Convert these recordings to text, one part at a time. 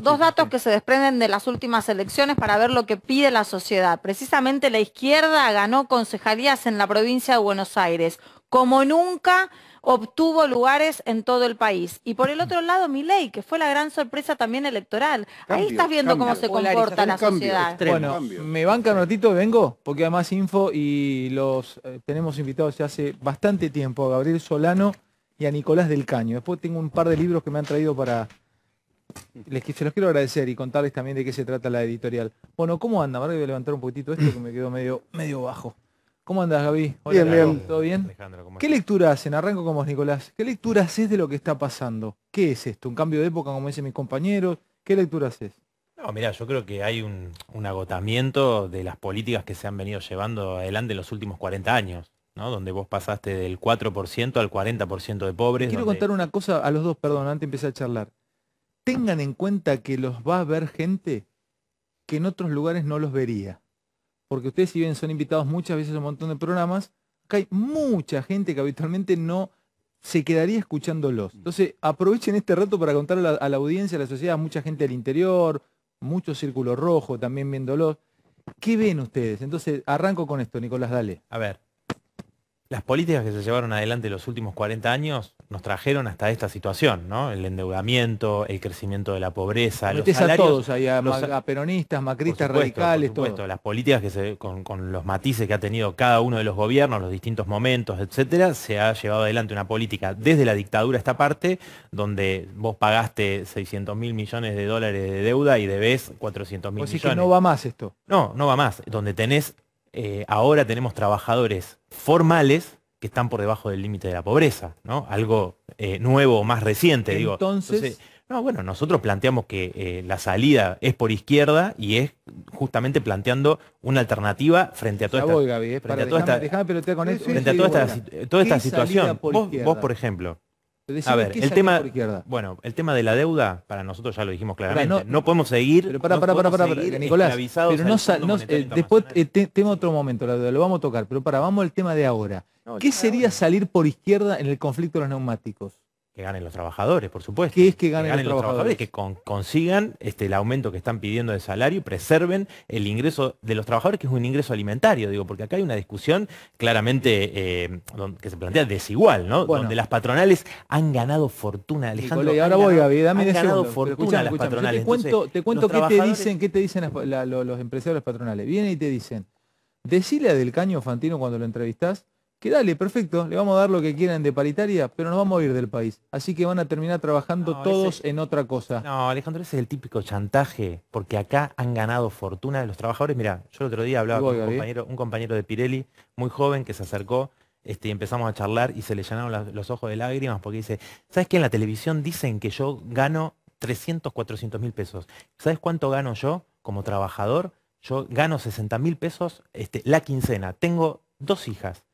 dos datos que se desprenden de las últimas elecciones para ver lo que pide la sociedad. Precisamente la izquierda ganó concejalías en la provincia de Buenos Aires, como nunca obtuvo lugares en todo el país. Y por el otro lado, mi ley, que fue la gran sorpresa también electoral. Ahí estás viendo cómo se comporta la sociedad. Bueno, me banca un ratito, vengo, porque más info y los eh, tenemos invitados ya hace bastante tiempo a Gabriel Solano y a Nicolás del Caño. Después tengo un par de libros que me han traído para les, se los quiero agradecer y contarles también de qué se trata la editorial. Bueno, ¿cómo anda? Ahora voy a levantar un poquitito esto que me quedó medio, medio bajo. ¿Cómo andas, Gaby? bien, bien. ¿Todo bien? ¿Qué lectura hacen? Arranco con vos, Nicolás. ¿Qué lectura haces de lo que está pasando? ¿Qué es esto? ¿Un cambio de época, como dicen mis compañeros? ¿Qué lectura haces? No, mira, yo creo que hay un, agotamiento de las políticas que se han venido llevando adelante en los últimos 40 años, ¿no? Donde vos pasaste del 4% al 40% de pobres. Quiero contar una cosa a los dos, perdón, antes de a charlar tengan en cuenta que los va a ver gente que en otros lugares no los vería. Porque ustedes si bien son invitados muchas veces a un montón de programas, acá hay mucha gente que habitualmente no se quedaría escuchándolos. Mm. Entonces aprovechen este rato para contar a la, audiencia, a la sociedad, mucha gente del interior, mucho círculo rojo también viéndolos. ¿Qué ven ustedes? Entonces arranco con esto, Nicolás, dale. A ver las políticas que se llevaron adelante los últimos 40 años nos trajeron hasta esta situación, ¿no? El endeudamiento, el crecimiento de la pobreza, los salarios, a, los, peronistas, macristas, radicales, por supuesto, las políticas que se, con, los matices que ha tenido cada uno de los gobiernos, los distintos momentos, etcétera, se ha llevado adelante una política desde la dictadura a esta parte, donde vos pagaste 600 mil millones de dólares de deuda y debes 400 mil millones. Así que no va más esto. No, no va más. Donde tenés eh, ahora tenemos trabajadores formales que están por debajo del límite de la pobreza, ¿no? Algo eh, nuevo, más reciente, digo. Entonces, no, bueno, nosotros planteamos que eh, la salida es por izquierda y es justamente planteando una alternativa frente a toda esta, con frente situación. vos, por ejemplo, a ver, el tema, bueno, el tema de la deuda, para nosotros ya lo dijimos claramente, no, podemos seguir, pero para, para, para, Nicolás, pero no, eh, después eh, otro momento, lo vamos a tocar, pero para, vamos al tema de ahora. ¿Qué sería salir por izquierda en el conflicto de los neumáticos? Que ganen los trabajadores, por supuesto. que es que ganen, los, trabajadores? Que consigan este, el aumento que están pidiendo de salario y preserven el ingreso de los trabajadores, que es un ingreso alimentario, digo, porque acá hay una discusión claramente eh, que se plantea desigual, ¿no? Donde las patronales han ganado fortuna, Alejandro. ahora voy, fortuna las Te cuento, qué, te dicen, qué te dicen los empresarios patronales. Vienen y te dicen, decile a Del Caño Fantino cuando lo entrevistás que dale, perfecto, le vamos a dar lo que quieran de paritaria, pero nos vamos a ir del país. Así que van a terminar trabajando todos en otra cosa. No, Alejandro, ese es el típico chantaje, porque acá han ganado fortuna de los trabajadores. Mira, yo el otro día hablaba con ¿eh? un compañero, de Pirelli, muy joven, que se acercó este, y empezamos a charlar y se le llenaron los ojos de lágrimas porque dice, ¿sabes qué? En la televisión dicen que yo gano 300, 400 mil pesos. ¿Sabes cuánto gano yo como trabajador? Yo gano 60 mil pesos este, la quincena. Tengo dos hijas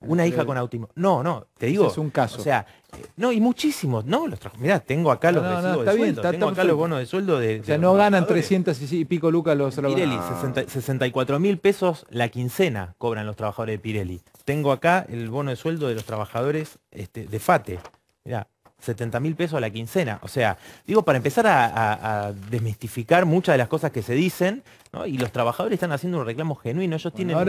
una hija con autismo. No, no, te digo. Es un caso. O sea, eh, no, y muchísimos, ¿no? Los Mirá, tengo acá los de sueldo, tengo acá los bonos de sueldo de. O sea, no ganan 300 y pico lucas los trabajadores. Pirelli, 64 mil pesos la quincena cobran los trabajadores de Pirelli. Tengo acá el bono de sueldo de los trabajadores este, de FATE. Mirá, 70 mil pesos a la quincena. O sea, digo, para empezar a, desmistificar muchas de las cosas que se dicen, y los trabajadores están haciendo un reclamo genuino, ellos tienen un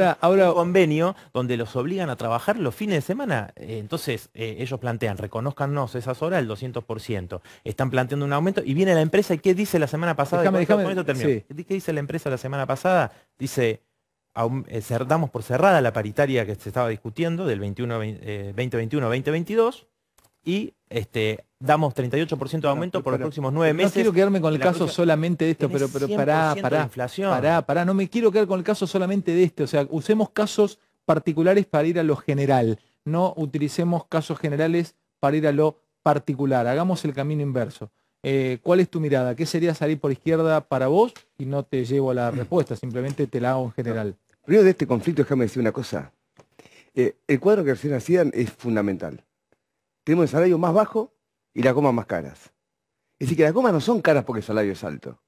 convenio donde los obligan a trabajar los fines de semana. Eh, entonces, eh, ellos plantean, reconozcanos esas horas el 200%. Están planteando un aumento y viene la empresa y ¿qué dice la semana pasada? ¿Qué dice la empresa la semana pasada? Dice, eh, damos por cerrada la paritaria que se estaba discutiendo del 2021-2022 y este, damos 38% de aumento por los próximos nueve meses. No quiero quedarme con el caso solamente de esto, pero, pero pará, pará, inflación. no me quiero quedar con el caso solamente de esto o sea, usemos casos particulares para ir a lo general, no utilicemos casos generales para ir a lo particular, hagamos el camino inverso. Eh, ¿Cuál es tu mirada? ¿Qué sería salir por izquierda para vos? Y no te llevo a la respuesta, simplemente te la hago en general. Primero de este conflicto, déjame decir una cosa. Eh, el cuadro que recién hacían es fundamental tenemos el salario más bajo y las gomas más caras. Es decir, que las gomas no son caras porque el salario es alto.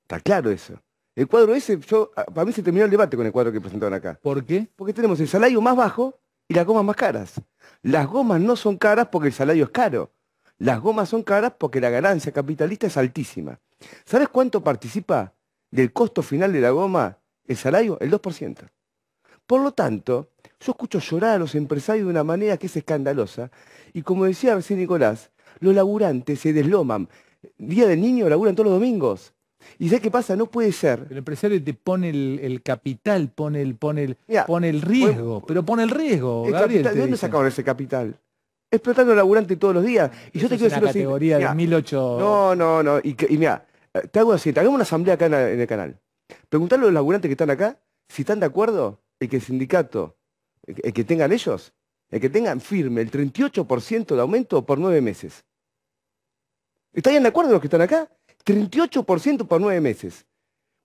Está claro eso. El cuadro ese, yo, para mí se terminó el debate con el cuadro que presentaron acá. ¿Por qué? Porque tenemos el salario más bajo y las gomas más caras. Las gomas no son caras porque el salario es caro. Las gomas son caras porque la ganancia capitalista es altísima. ¿Sabes cuánto participa del costo final de la goma el salario? El 2%. Por lo tanto, yo escucho llorar a los empresarios de una manera que es escandalosa. Y como decía recién Nicolás, los laburantes se desloman. Día del niño laburan todos los domingos. ¿Y sabes qué pasa? No puede ser. El empresario te pone el, capital, pone el, pone el, pone el pues, riesgo. pero pone el riesgo, Gabriel, ¿De dónde sacaron ese capital? Explotando laburante todos los días. Y yo te quiero decir... una categoría de No, no, no. Y, mira, eh, te hago hagamos una asamblea acá en, el canal. Preguntarle a los laburantes que están acá si están de acuerdo el que el sindicato, el que tengan ellos, el que tengan firme el 38% de aumento por nueve meses. ¿Están de acuerdo los que están acá? 38% por nueve meses.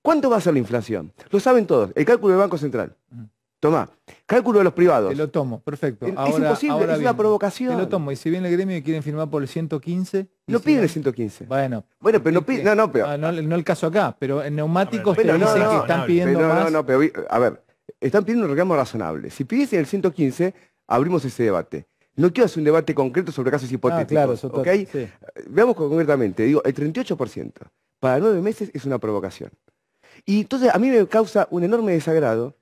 ¿Cuánto va a ser la inflación? Lo saben todos. El cálculo del Banco Central. Mm. Tomá, cálculo de los privados. lo tomo, perfecto. Es, imposible, ahora es una provocación. lo tomo, y si viene el gremio y quieren firmar por el 115... Lo piden el 115. Bueno. Bueno, pero no este, piden, no, no, pero... Ah, no, el caso acá, pero en neumáticos te dicen que están pidiendo más... No, no, pero a ver, están pidiendo un reclamo razonable. Si pidiesen el 115, abrimos ese debate. No quiero hacer un debate concreto sobre casos ah, hipotéticos. claro, Veamos concretamente. Digo, el 38% para nueve meses es una provocación. Y entonces a mí me causa un enorme desagrado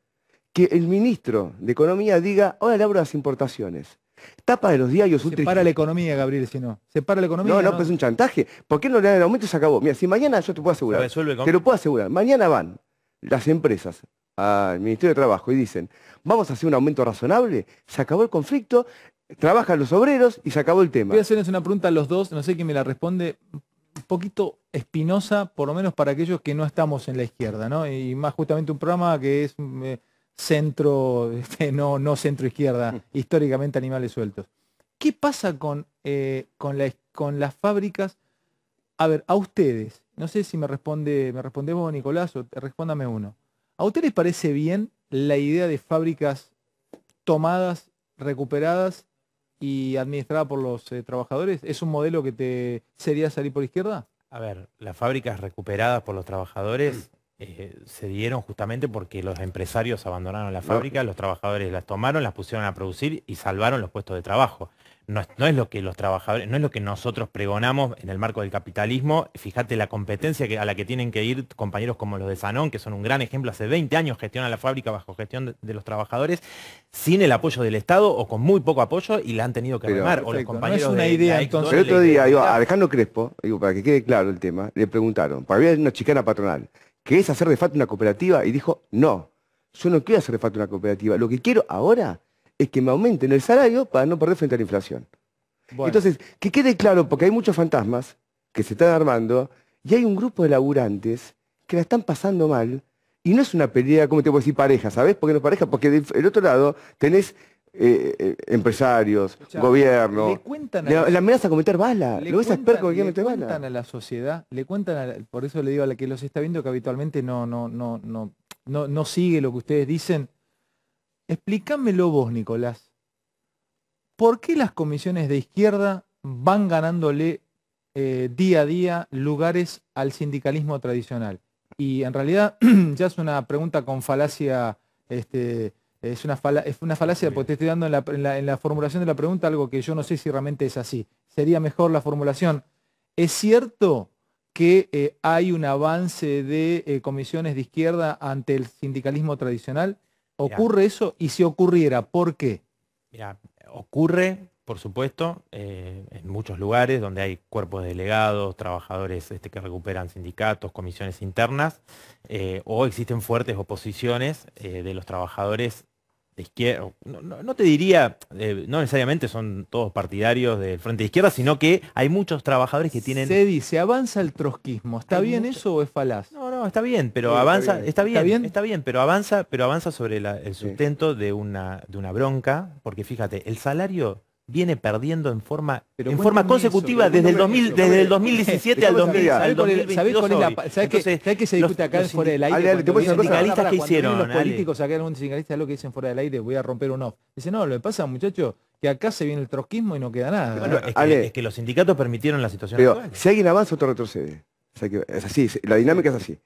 que el ministro de Economía diga, ahora le abro las importaciones. Tapa de los diarios Se para la economía, Gabriel, si no. Se para la economía. No, no, pues es un chantaje. ¿Por qué no le dan el aumento y se acabó? Mira, si mañana yo te puedo asegurar. te lo puedo asegurar. Mañana van las empresas al Ministerio de Trabajo y dicen, vamos a hacer un aumento razonable, se acabó el conflicto, trabajan los obreros y se acabó el tema. Voy a hacerles una pregunta a los dos, no sé quién me la responde, un poquito espinosa, por lo menos para aquellos que no estamos en la izquierda, ¿no? Y más justamente un programa que es eh, centro, este, no, no centro izquierda, mm. históricamente animales sueltos. ¿Qué pasa con, eh, con, con las fábricas? A ver, a ustedes, no sé si me responde, me responde vos, Nicolás, o respóndame uno. ¿A usted les parece bien la idea de fábricas tomadas, recuperadas y administradas por los eh, trabajadores? ¿Es un modelo que te sería salir por izquierda? A ver, las fábricas recuperadas por los trabajadores eh, se dieron justamente porque los empresarios abandonaron la fábrica, los trabajadores las tomaron, las pusieron a producir y salvaron los puestos de trabajo no es, lo que los trabajadores, no es lo que nosotros pregonamos en el marco del capitalismo. Fíjate la competencia que, a la que tienen que ir compañeros como los de Sanón, que son un gran ejemplo, hace 20 años gestionan la fábrica bajo gestión de, los trabajadores, sin el apoyo del Estado o con muy poco apoyo y la han tenido que armar. O los compañeros es una idea, El otro día, a Alejandro Crespo, digo, para que quede claro el tema, le preguntaron, para mí una chicana patronal, ¿qué es hacer de facto una cooperativa? Y dijo, no, yo no quiero hacer de facto una cooperativa, lo que quiero ahora es que me aumenten el salario para no perder frente a la inflación. Entonces, que quede claro, porque hay muchos fantasmas que se están armando y hay un grupo de laburantes que la están pasando mal y no es una pelea, como te puedo decir? Pareja, ¿sabes? Porque no es pareja, porque del otro lado tenés eh, eh, empresarios, gobierno. Le cuentan la, la, amenaza a cometer bala. Le a cuentan a la sociedad, le cuentan, por eso le digo a la que los está viendo que habitualmente no, no, no, no, no, no sigue lo que ustedes dicen Explícamelo vos, Nicolás. ¿Por qué las comisiones de izquierda van ganándole eh, día a día lugares al sindicalismo tradicional? Y en realidad ya es una pregunta con falacia, este, es, una falacia porque te estoy dando en la, formulación de la pregunta algo que yo no sé si realmente es así. Sería mejor la formulación. ¿Es cierto que eh, hay un avance de eh, comisiones de izquierda ante el sindicalismo tradicional? Ocurre eso y si ocurriera, ¿por qué? Mira, ocurre, por supuesto, eh, en muchos lugares donde hay cuerpos delegados, trabajadores este, que recuperan sindicatos, comisiones internas, eh, o existen fuertes oposiciones eh, de los trabajadores de izquierda. No, te diría, no necesariamente son todos partidarios del Frente de Izquierda, sino que hay muchos trabajadores que tienen... Se dice, avanza el trotskismo. ¿Está bien eso o es falaz? está bien, pero avanza, está bien. Está, bien, pero avanza, pero avanza sobre el sustento de una de una bronca, porque fíjate, el salario viene perdiendo en forma pero en forma consecutiva desde el 2000 desde el 2017 al, 2000, al 2022 que, se discute acá fuera del aire los sindicalistas que hicieron los políticos acá en sindicalista es lo que dicen fuera del aire voy a romper un off dice no lo que pasa muchachos que acá se viene el troquismo y no queda nada es, que, los sindicatos permitieron la situación pero, si alguien avanza otro retrocede es así, la dinámica es así.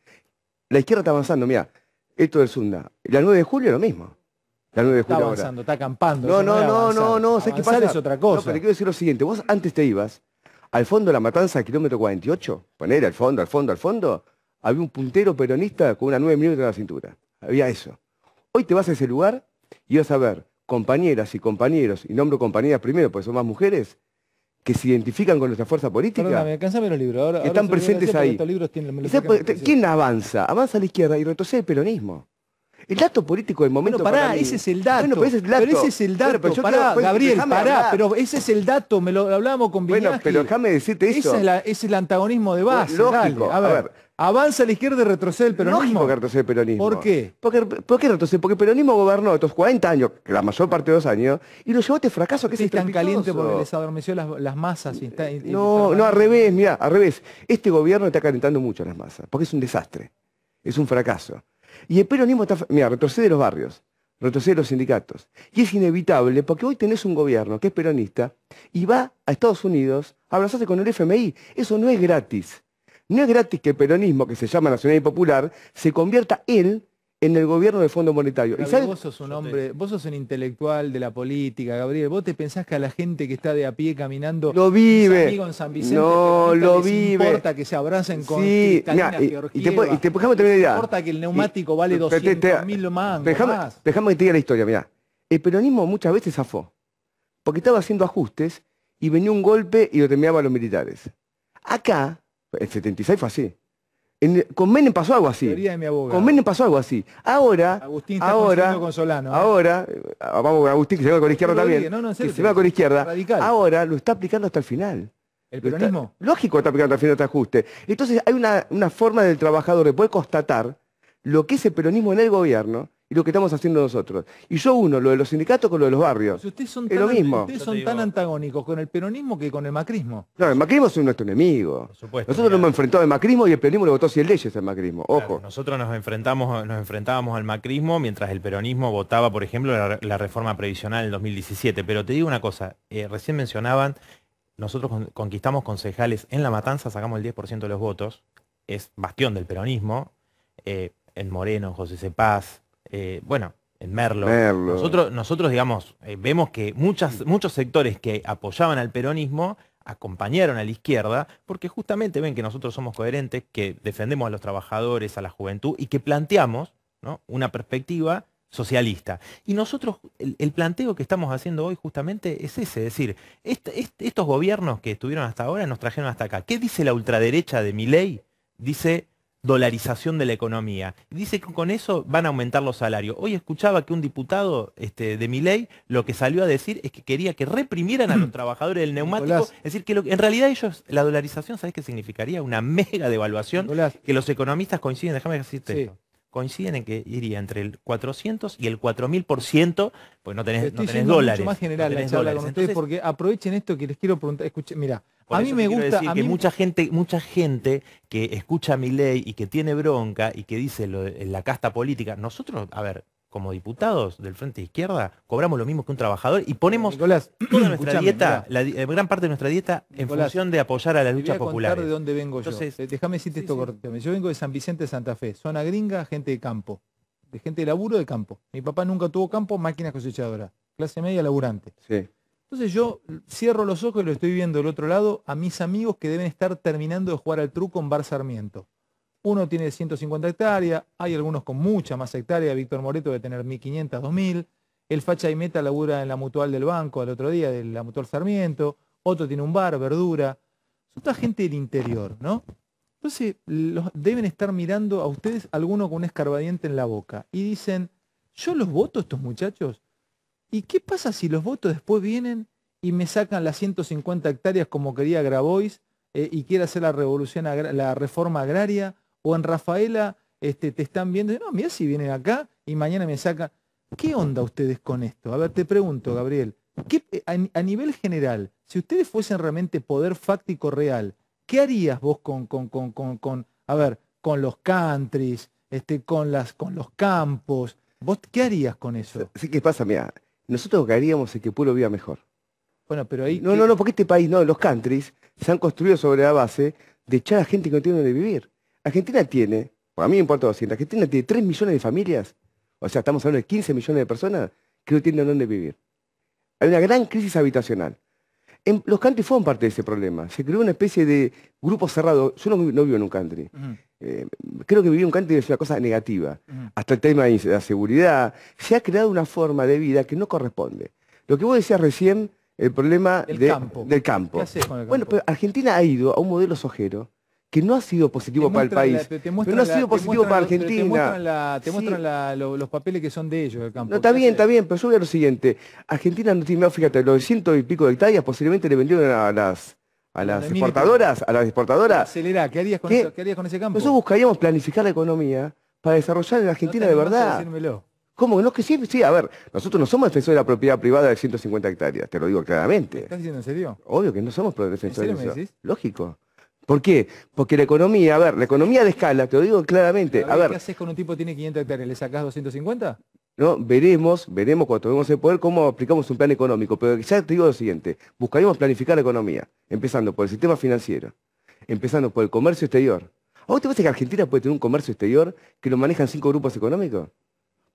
La izquierda está avanzando, mira, esto del Sunda. La 9 de julio es lo mismo. La 9 de julio está avanzando, está acampando. No, no, no, no, no, ¿sabes pasa? es otra cosa. pero quiero decir lo siguiente, vos antes te ibas al fondo de la matanza, kilómetro 48, poner al fondo, al fondo, al fondo, había un puntero peronista con una 9 milímetros en la cintura. Había eso. Hoy te vas a ese lugar y vas a ver compañeras y compañeros, y nombro compañeras primero porque son más mujeres, que se identifican con nuestra fuerza política. están presentes ahí. ¿Quién avanza? Avanza la izquierda y retrocede el peronismo. El dato político del momento. pará, para ese es el dato. Bueno, pero ese es el dato. Pero ese es el dato. pará, Gabriel, pará, pero ese es el dato, me lo hablábamos con Bueno, pero déjame decirte eso. Ese es, el antagonismo de base. Lógico. A ver Avanza la izquierda y retrocede el peronismo. el peronismo. ¿Por qué? Porque, retrocede? Porque el peronismo gobernó estos 40 años, la mayor parte de los años, y lo llevó a este fracaso que tan caliente porque les adormeció las, masas. no, no, al revés, mira, al revés. Este gobierno está calentando mucho las masas, porque es un desastre, es un fracaso. Y el peronismo está, mira, retrocede los barrios, retrocede los sindicatos. Y es inevitable porque hoy tenés un gobierno que es peronista y va a Estados Unidos a abrazarse con el FMI. Eso no es gratis. No es gratis que el peronismo, que se llama Nacional y Popular, se convierta él en el gobierno del Fondo Monetario. Gabriel, Vos sos un hombre, vos sos un intelectual de la política, Gabriel. Vos te pensás que a la gente que está de a pie caminando lo vive. Amigo en San Vicente, no lo vive. No importa que se abracen con sí. Mirá, y, te, idea. importa que el neumático vale 200 mil más. Dejame que te diga la historia, mirá. El peronismo muchas veces zafó, porque estaba haciendo ajustes y venía un golpe y lo terminaba los militares. Acá el 76 fue así. con Menem pasó algo así. Con Menem pasó algo así. Ahora. ahora, ¿eh? Ahora. Eh, vamos Agustín, que se va con izquierda también. que se va con izquierda. Ahora lo está aplicando hasta el final. ¿El peronismo? lógico está aplicando hasta el final este ajuste. Entonces hay una, una forma del trabajador de poder constatar lo que es el peronismo en el gobierno y lo que estamos haciendo nosotros. Y yo uno, lo de los sindicatos con lo de los barrios. ustedes son es tan, mismo. Ustedes son tan antagónicos con el peronismo que con el macrismo. No, el macrismo es nuestro enemigo. nosotros nos hemos enfrentado al macrismo y el peronismo le votó 100 leyes al macrismo. Ojo. nosotros nos enfrentamos, nos enfrentábamos al macrismo mientras el peronismo votaba, por ejemplo, la, reforma previsional en 2017. Pero te digo una cosa, eh, recién mencionaban, nosotros conquistamos concejales en La Matanza, sacamos el 10% de los votos, es bastión del peronismo. Eh, en Moreno, José Cepaz, eh, bueno, en Merlo. Nosotros, digamos, eh, vemos que mm. muchos sectores que apoyaban al peronismo acompañaron a la izquierda porque justamente ven que nosotros somos coherentes, que defendemos a los trabajadores, a la juventud y que planteamos una perspectiva socialista. Y nosotros, el, planteo que estamos haciendo hoy justamente es ese, es decir, estos gobiernos que estuvieron hasta ahora nos trajeron hasta acá. ¿Qué dice la ultraderecha de mi ley? Dice dolarización de la economía. Dice que con eso van a aumentar los salarios. Hoy escuchaba que un diputado este, de mi ley lo que salió a decir es que quería que reprimieran a los trabajadores del neumático. Es decir, que en realidad ellos, la dolarización, ¿sabes qué significaría? Una mega devaluación que los economistas coinciden. Déjame decirte sí. esto coinciden en que iría entre el 400 y el 4000%, pues no tenés, no tenés dólares. Mucho más general la charla con ustedes porque aprovechen esto que les quiero preguntar. Escuchen, mira, a mí me gusta a mí... que mucha gente, mucha gente que escucha mi ley y que tiene bronca y que dice lo la casta política, nosotros, a ver, como diputados del Frente de Izquierda, cobramos lo mismo que un trabajador y ponemos toda nuestra dieta, eh, gran parte de nuestra dieta, en función de apoyar a las luchas populares. de dónde vengo yo. Eh, déjame decirte esto correctamente. Yo vengo de San Vicente de Santa Fe, zona gringa, gente de campo, de gente de laburo de campo. Mi papá nunca tuvo campo, máquinas cosechadora, clase media laburante. Entonces yo cierro los ojos y lo estoy viendo del otro lado a mis amigos que deben estar terminando de jugar al truco en Bar Sarmiento. Uno tiene 150 hectáreas, hay algunos con mucha más hectárea, Víctor Moreto debe tener 1.500, 2.000. El Facha y Meta labura en la mutual del banco al otro día, de la mutual Sarmiento. Otro tiene un bar, verdura. Son toda gente del interior, ¿no? Entonces, los, deben estar mirando a ustedes alguno con un escarbadiente en la boca. Y dicen, yo los voto estos muchachos. ¿Y qué pasa si los votos después vienen y me sacan las 150 hectáreas como quería Grabois eh, y quiere hacer la, revolución la reforma agraria o en Rafaela este, te están viendo, no, mira si vienen acá y mañana me saca. ¿Qué onda ustedes con esto? A ver, te pregunto, Gabriel, a, nivel general, si ustedes fuesen realmente poder fáctico real, ¿qué harías vos con, con, con, con, con a ver, con los countries, este, con, las, con los campos? ¿Vos qué harías con eso? Sí, ¿qué pasa? Mira, nosotros queríamos en que pueblo viva mejor. Bueno, pero ahí... No, no, no, porque este país, no, los countries se han construido sobre la base de echar a gente que no tiene donde vivir. Argentina tiene, a mí me importa 200, Argentina tiene 3 millones de familias, o sea, estamos hablando de 15 millones de personas que no tienen dónde vivir. Hay una gran crisis habitacional. los country fueron parte de ese problema. Se creó una especie de grupo cerrado. Yo no, vivo en un country. Eh, creo que vivir en un country es una cosa negativa. Hasta el tema de la seguridad. Se ha creado una forma de vida que no corresponde. Lo que vos decías recién, el problema del campo. campo? Bueno, pero Argentina ha ido a un modelo sojero que no ha sido positivo para el país. no ha sido positivo para Argentina. Te muestran, los papeles que son de ellos del campo. No, está bien, está bien, pero yo voy a lo siguiente. Argentina no tiene, fíjate, los ciento y pico de hectáreas posiblemente le vendieron a las a las exportadoras, a las exportadoras. Acelerá, ¿qué harías con, con ese campo? Nosotros buscaríamos planificar la economía para desarrollar en Argentina de verdad. ¿Cómo? No, que sí, sí, a ver, nosotros no somos defensores de la propiedad privada de 150 hectáreas, te lo digo claramente. ¿Estás diciendo en serio? Obvio que no somos defensores de eso. Lógico. ¿Por qué? Porque la economía, a ver, la economía de escala, te lo digo claramente. A ver, ¿Qué haces con un tipo que tiene 500 hectáreas? ¿Le sacás 250? ¿no? Veremos, veremos cuando tomemos el poder cómo aplicamos un plan económico. Pero ya te digo lo siguiente, buscaremos planificar la economía, empezando por el sistema financiero, empezando por el comercio exterior. ¿A vos te parece que Argentina puede tener un comercio exterior que lo manejan cinco grupos económicos?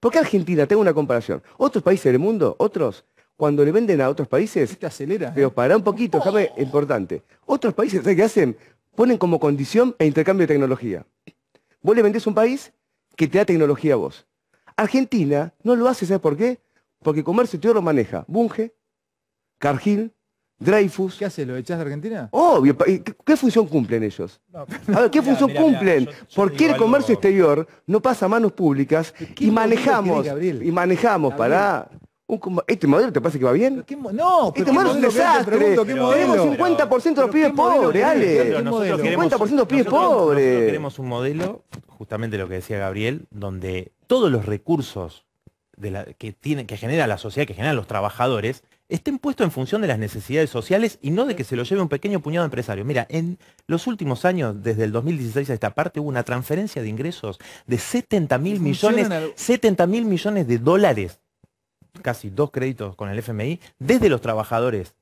¿Por qué Argentina? Tengo una comparación. Otros países del mundo, otros, cuando le venden a otros países... Te acelera. Pero ¿eh? para un poquito, déjame, importante. Otros países, ¿sabes qué hacen? ponen como condición el intercambio de tecnología. Vos le vendés un país que te da tecnología a vos. Argentina no lo hace, ¿sabes por qué? Porque comercio exterior lo maneja Bunge, Cargill, Dreyfus. ¿Qué hace? ¿Lo echás de Argentina? Obvio. ¿Qué, función cumplen ellos? ¿qué función cumplen? Porque qué el comercio exterior no pasa a manos públicas y manejamos, y manejamos para... ¿Este modelo te parece que va bien? no, este pero este modelo es un desastre. tenemos 50% de los pibes pobres, Ale. 50% de los pibes pobres. Queremos un modelo, justamente lo que decía Gabriel, donde todos los recursos que, tiene, que genera la sociedad, que generan los trabajadores, estén puestos en función de las necesidades sociales y no de que se lo lleve un pequeño puñado de empresarios. Mira, en los últimos años, desde el 2016 a esta parte, hubo una transferencia de ingresos de 70 mil millones, millones de dólares casi dos créditos con el FMI, desde los trabajadores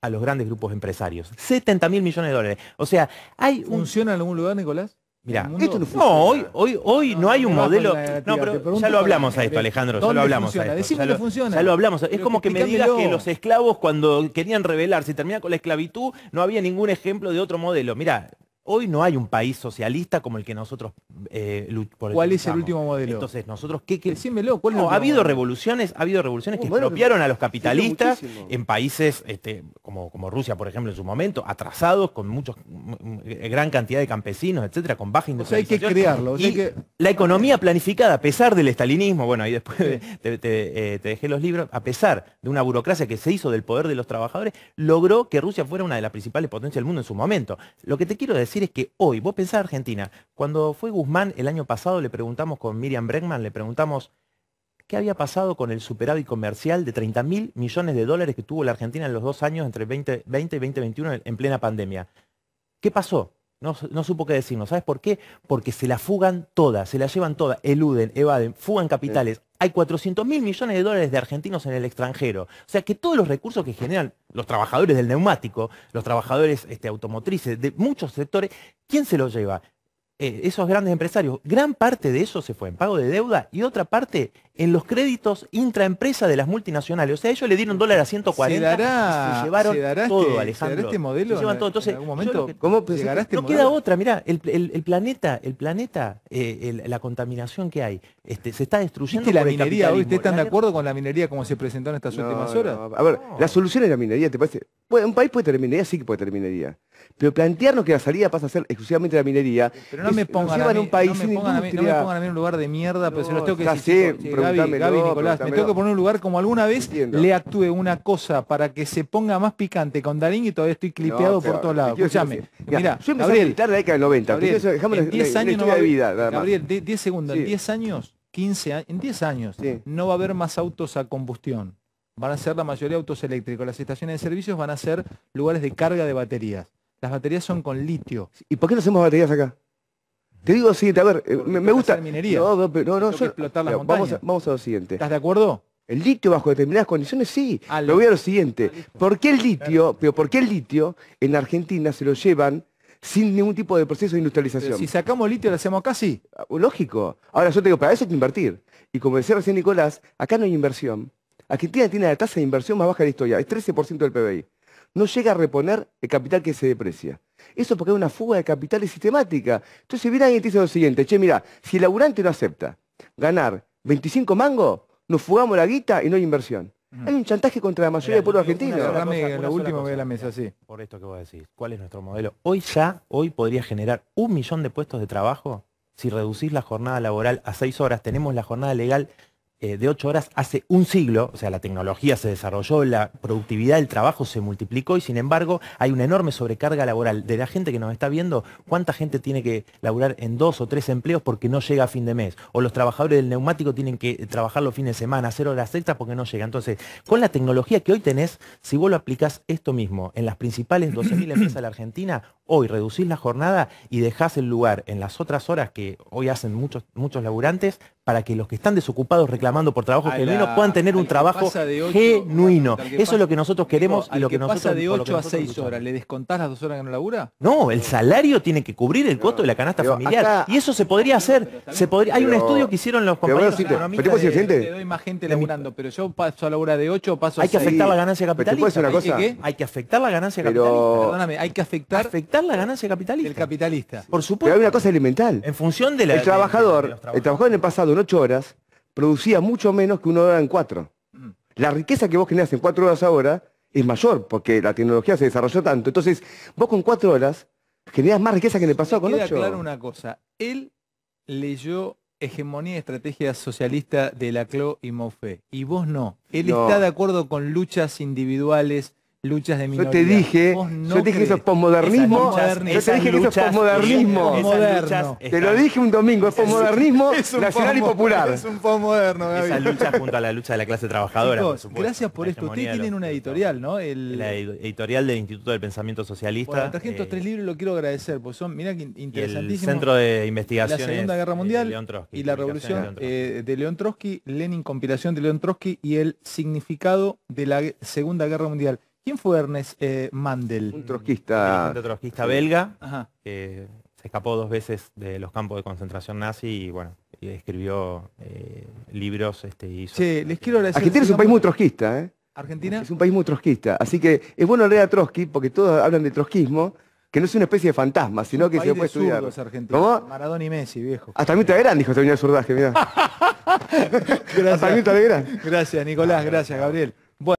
a los grandes grupos empresarios. 70 mil millones de dólares. O sea, hay ¿Funciona en algún lugar, Nicolás? Mira, no, hoy, hoy, hoy no, hay un modelo. No, pero ya lo hablamos a esto, Alejandro. Ya lo hablamos a esto. Ya lo, funciona. Ya lo hablamos. es como que, me digas que los esclavos cuando querían rebelarse y terminar con la esclavitud no había ningún ejemplo de otro modelo. Mira, Hoy no hay un país socialista como el que nosotros... Eh, por ¿Cuál es el último modelo? Entonces, nosotros, ¿qué, qué? Decímelo, no, ha habido revoluciones, ha habido revoluciones uh, que expropiaron a los capitalistas en países este, como, Rusia, por ejemplo, en su momento, atrasados, con muchos, gran cantidad de campesinos, etcétera, con baja industrialización. O hay que crearlo. La economía planificada, a pesar del estalinismo, bueno, ahí después te, eh, te dejé los libros, a pesar de una burocracia que se hizo del poder de los trabajadores, logró que Rusia fuera una de las principales potencias del mundo en su momento. Lo que te quiero decir es que hoy, vos pensás Argentina, cuando fue Guzmán el año pasado le preguntamos con Miriam Bregman, le preguntamos qué había pasado con el superávit comercial de 30 mil millones de dólares que tuvo la Argentina en los dos años entre 2020 y 2021 en plena pandemia. ¿Qué pasó? No, supo qué decirnos. ¿Sabes por qué? Porque se la fugan todas, se la llevan todas, eluden, evaden, fugan capitales. Hay 400 mil millones de dólares de argentinos en el extranjero. O sea que todos los recursos que generan los trabajadores del neumático, los trabajadores este, automotrices, de muchos sectores, ¿quién se los lleva? Eh, esos grandes empresarios, gran parte de eso se fue en pago de deuda y otra parte en los créditos intraempresa de las multinacionales. O sea, ellos le dieron dólar a 140 se, dará, se llevaron todo, este, este Alejandro. Se este modelo Entonces, en algún momento, que, ¿cómo No este queda otra, mirá, el, planeta, el planeta eh, la contaminación que hay, este, se está destruyendo la ¿Ustedes están de acuerdo con la minería como se presentó en estas últimas horas? a ver, la solución es la minería, ¿te parece? Un país puede tener minería, sí que puede tener minería. Pero plantearnos que la salida pasa a ser exclusivamente la minería no me pongan a mí, un país en un lugar de mierda, pero se los tengo que decir. Gaby, Nicolás, me tengo que poner un lugar como alguna vez le actúe una cosa para que se ponga más picante con Darín y todavía estoy clipeado por todos lados. Escúchame. Mira, Gabriel, Gabriel, en 10 años segundos, en 10 años, 15 años, en 10 años no va a haber más autos a combustión. Van a ser la mayoría autos eléctricos. Las estaciones de servicios van a ser lugares de carga de baterías. Las baterías son con litio. ¿Y por qué no hacemos baterías acá? Te digo lo siguiente, a ver, me, gusta... Minería. No, no, vamos, a, vamos a lo siguiente. ¿Estás de acuerdo? El litio bajo determinadas condiciones, sí. Ah, pero voy a lo siguiente. Ah, ¿Por qué el litio, pero por qué el litio en Argentina se lo llevan sin ningún tipo de proceso de industrialización? si sacamos litio, lo hacemos casi. Ah, lógico. Ahora yo te digo, para eso hay que invertir. Y como decía recién Nicolás, acá no hay inversión. Argentina tiene la tasa de inversión más baja de la historia, es 13% del PBI no llega a reponer el capital que se deprecia. Eso porque hay una fuga de capitales sistemática. Entonces, si viene alguien y te dice lo siguiente, che, mira, si el laburante no acepta ganar 25 mangos, nos fugamos la guita y no hay inversión. Hay un chantaje contra la mayoría del pueblo argentino. la mesa, sí. Por esto que a decís, ¿cuál es nuestro modelo? Hoy ya, hoy podría generar un millón de puestos de trabajo si reducís la jornada laboral a seis horas, tenemos la jornada legal eh, de ocho horas hace un siglo, o sea, la tecnología se desarrolló, la productividad del trabajo se multiplicó y sin embargo hay una enorme sobrecarga laboral. De la gente que nos está viendo, ¿cuánta gente tiene que laburar en dos o tres empleos porque no llega a fin de mes? O los trabajadores del neumático tienen que trabajar los fines de semana, cero horas extras porque no llega. Entonces, con la tecnología que hoy tenés, si vos lo aplicás esto mismo en las principales 12.000 empresas de la Argentina, hoy reducís la jornada y dejás el lugar en las otras horas que hoy hacen muchos, muchos laburantes para que los que están desocupados reclamando por trabajo genuino puedan tener un trabajo genuino. Eso es lo que nosotros queremos y lo que, pasa de 8 a 6 horas, ¿le descontás las dos horas que no labura? No, el salario tiene que cubrir el costo de la canasta familiar. y eso se podría hacer. hay un estudio que hicieron los compañeros pero te, doy más gente laburando, pero yo paso a la hora de 8, paso a 6. Hay que afectar la ganancia capitalista. Una cosa? Hay que afectar la ganancia capitalista. Perdóname, hay que afectar la ganancia capitalista. El capitalista. Por supuesto. Pero hay una cosa elemental. En función de la... El trabajador, el trabajador en el pasado en ocho horas producía mucho menos que una hora en cuatro. Mm. La riqueza que vos generás en cuatro horas ahora es mayor porque la tecnología se desarrolló tanto. Entonces, vos con cuatro horas generás más riqueza que en el pasado con claro una cosa. Él leyó hegemonía y estrategia socialista de Laclau y Maufé. Y vos no. Él está de acuerdo con luchas individuales, luchas de Yo te dije, yo te dije eso es posmodernismo. Yo te dije que eso es posmodernismo. Te lo dije un domingo, es posmodernismo nacional y popular. Es un posmoderno, Esa lucha junto a la lucha de la clase trabajadora. gracias por esto. Ustedes tienen una editorial, ¿no? La editorial del Instituto del Pensamiento Socialista. Bueno, estos eh, tres libros lo quiero agradecer, porque son, mira, que interesantísimos. El Centro de Investigación. La Segunda Guerra Mundial y la Revolución eh, de León Trotsky, Lenin, compilación de León Trotsky y el significado de la Segunda Guerra Mundial. ¿Quién fue Ernest eh, Mandel? Un mm, trotskista. Un belga. Ajá. se escapó dos veces de los campos de concentración nazi y bueno, escribió eh, libros. Este, hizo, sí, les este, quiero agradecer. Argentina es un país muy trotskista, ¿eh? Argentina. Es un país muy trotskista. Así que es bueno leer a Trotsky, porque todos hablan de trotskismo, que no es una especie de fantasma, sino que se puede estudiar. argentinos, ¿Cómo? Maradona y Messi, viejo. Hasta ah, Mirta Gran dijo terminar el surdaje, mira. gracias. Hasta Gran. Gracias, Nicolás, gracias, Gabriel.